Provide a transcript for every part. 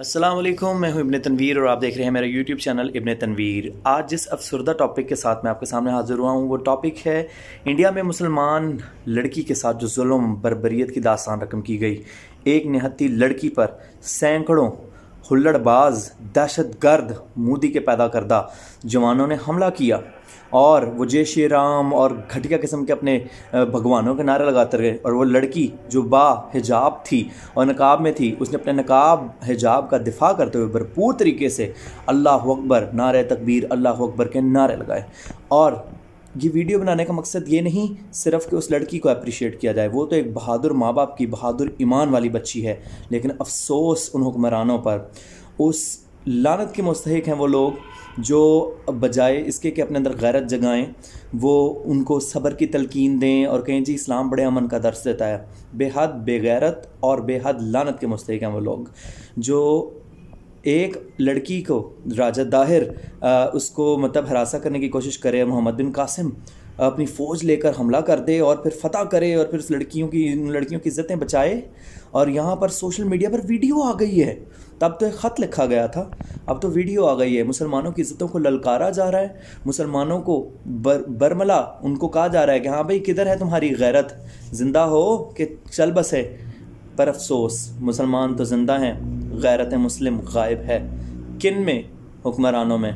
असलम मैं हूं इब्ने तनवीर और आप देख रहे हैं मेरा यूट्यूब चैनल इब्ने तनवीर आज जिस अफसरदा टॉपिक के साथ मैं आपके सामने हाजिर हुआ हूं वो टॉपिक है इंडिया में मुसलमान लड़की के साथ जो जुल्म बरबरीत की दास्तान रकम की गई एक निहत्ती लड़की पर सैकड़ों हुल्लड़बाज दहशत गर्द मोदी के पैदा करदा जवानों ने हमला किया और वो जय श्री राम और घटिया किस्म के अपने भगवानों के नारे लगाते रहे और वो लड़की जो बा हिजाब थी और नकाब में थी उसने अपने नकाब हिजाब का दिफा करते हुए भरपूर तरीके से अल्लाह अकबर नारे तकबीर अल्लाह अकबर के नारे लगाए और ये वीडियो बनाने का मकसद ये नहीं सिर्फ कि उस लड़की को अप्रिशिएट किया जाए वो तो एक बहादुर माँ बाप की बहादुर ईमान वाली बच्ची है लेकिन अफसोस उन हुक्मरानों पर उस लानत के मुस्तक हैं वो लोग जो बजाय इसके कि अपने अंदर गैरत जगाएं वो उनको सब्र की तलकिन दें और कहें जी इस्लाम बड़े अमन का दर्स देता है बेहद बेगैरत और बेहद लानत के मुस्तक हैं वो लोग जो एक लड़की को राजा दाहिर उसको मतलब हरासा करने की कोशिश करे मोहम्मद बिन कासिम अपनी फ़ौज लेकर हमला कर दे और फिर फतह करे और फिर उस लड़कियों की लड़कियों की इज़्ज़तें बचाए और यहाँ पर सोशल मीडिया पर वीडियो आ गई है तब तो एक ख़त लिखा गया था अब तो वीडियो आ गई है मुसलमानों की इज़्ज़तों को ललकारा जा रहा है मुसलमानों को बर बरमला उनको कहा जा रहा है कि हाँ भाई किधर है तुम्हारी गैरत ज़िंदा हो कि चल है पर अफसोस मुसलमान तो ज़िंदा हैं गैरत मुस्लिम गायब है किन में हुक्मरानों में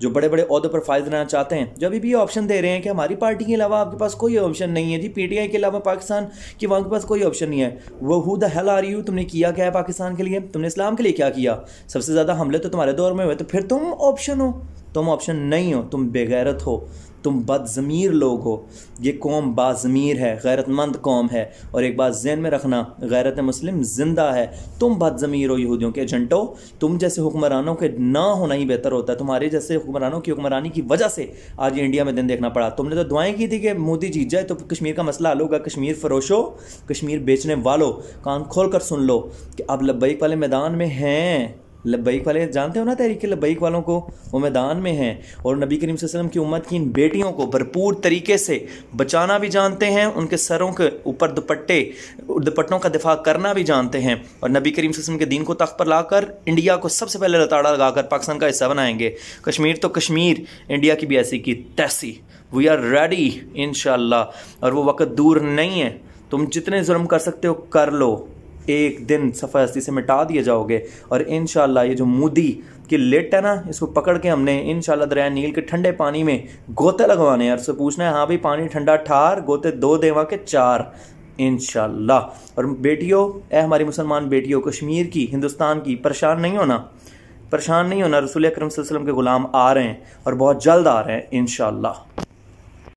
जो बड़े बड़े अहदों पर फायदे रहना चाहते हैं जो अभी भी ऑप्शन दे रहे हैं कि हमारी पार्टी के अलावा आपके पास कोई ऑप्शन नहीं है जी पीटीआई के अलावा पाकिस्तान के वहाँ के पास कोई ऑप्शन नहीं है वो who the hell are you तुमने किया क्या है पाकिस्तान के लिए तुमने इस्लाम के लिए क्या किया सबसे ज़्यादा हमले तो तुम्हारे दौर में हुए तो फिर तुम ऑप्शन हो तुम ऑप्शन नहीं हो तुम बेगैरत हो तुम बदज़मीर लोग हो ये कौम बाज़मीर है गैरतमंद कौम है और एक बात जहन में रखना गैरत मुस्लिम ज़िंदा है तुम बदज़मीर हो यहूदियों के एजेंटो तुम जैसे हुक्मरानों के ना होना ही बेहतर होता है तुम्हारे जैसे हुक्मरानों की हुक्मरानी की वजह से आज इंडिया में दिन देखना पड़ा तुमने तो दुआएँ की थी कि मोदी जीत जाए तो कश्मीर का मसला हल होगा कश्मीर फरोशो कश्मीर बेचने वालों कान खोल कर सुन लो कि अब लब्बैक वाले मैदान में हैं लब्बैक वाले जानते हो ना तरीके लब्बैक वालों को वो मैदान में हैं और नबी करीम वसल्लम की उम्मत की इन बेटियों को भरपूर तरीके से बचाना भी जानते हैं उनके सरों के ऊपर दुपट्टे दुपट्टों का दिफा करना भी जानते हैं और नबी करीम वसल्लम के दीन को तख्त पर लाकर इंडिया को सबसे पहले लताड़ा लगाकर पाकिस्तान का हिस्सा बनाएंगे कश्मीर तो कश्मीर इंडिया की भी ऐसी की तैसी वी आर रेडी इन और वो वक्त दूर नहीं है तुम जितने जुल्म कर सकते हो कर लो एक दिन सफ़ा हस्ती से मिटा दिए जाओगे और इन ये जो मूदी कि लेट है ना इसको पकड़ के हमने इन दरिया नील के ठंडे पानी में गोते लगवाने हैं और पूछना है हाँ भाई पानी ठंडा ठार गोते दो देवा के चार इन और बेटियों ए हमारी मुसलमान बेटियों कश्मीर की हिंदुस्तान की परेशान नहीं होना परेशान नहीं होना रसूल अक्रम के ग़ुलाम आ रहे हैं और बहुत जल्द आ रहे हैं इन